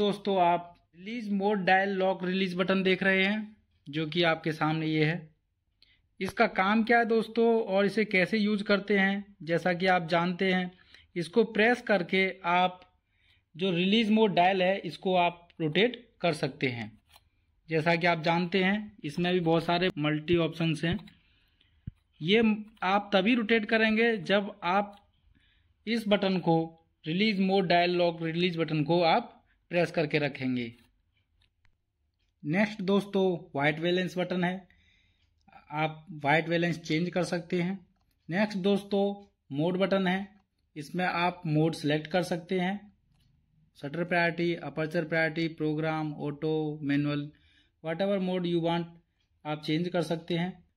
दोस्तों आप release mode dial lock release button देख रहे हैं जो कि आपके सामने ये है इसका काम क्या है दोस्तों और इसे कैसे यूज करते हैं जैसा कि आप जानते हैं इसको प्रेस करके आप जो रिलीज मोड डायल है इसको आप रोटेट कर सकते हैं जैसा कि आप जानते हैं इसमें भी बहुत सारे मल्टी ऑप्शन हैं ये आप तभी रोटेट करेंगे जब आप इस बटन को release mode dial lock release button को आप प्रेस करके रखेंगे नेक्स्ट दोस्तों वाइट बैलेंस बटन है आप वाइट बैलेंस चेंज कर सकते हैं नेक्स्ट दोस्तों मोड बटन है इसमें आप मोड सेलेक्ट कर सकते हैं shutter priority aperture priority program auto manual whatever mode you want आप चेंज कर सकते हैं